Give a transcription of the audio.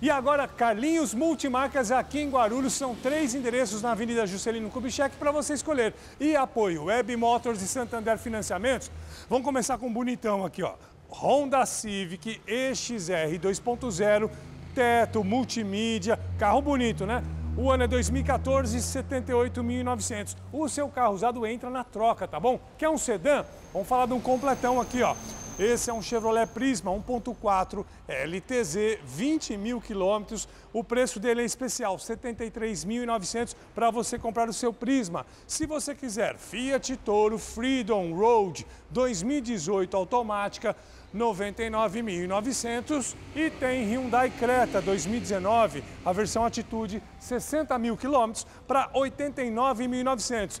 E agora, Carlinhos Multimarcas aqui em Guarulhos. São três endereços na Avenida Juscelino Kubitschek para você escolher. E apoio Web Motors e Santander Financiamentos. Vamos começar com um bonitão aqui, ó. Honda Civic EXR 2.0, teto, multimídia, carro bonito, né? O ano é 2014, 78.900. O seu carro usado entra na troca, tá bom? Quer um sedã? Vamos falar de um completão aqui, ó. Esse é um Chevrolet Prisma 1.4 LTZ, 20 mil quilômetros. O preço dele é especial, 73.900 para você comprar o seu Prisma. Se você quiser Fiat Toro Freedom Road 2018 automática, 99.900 e tem Hyundai Creta 2019, a versão Atitude, 60 mil quilômetros para 89.900.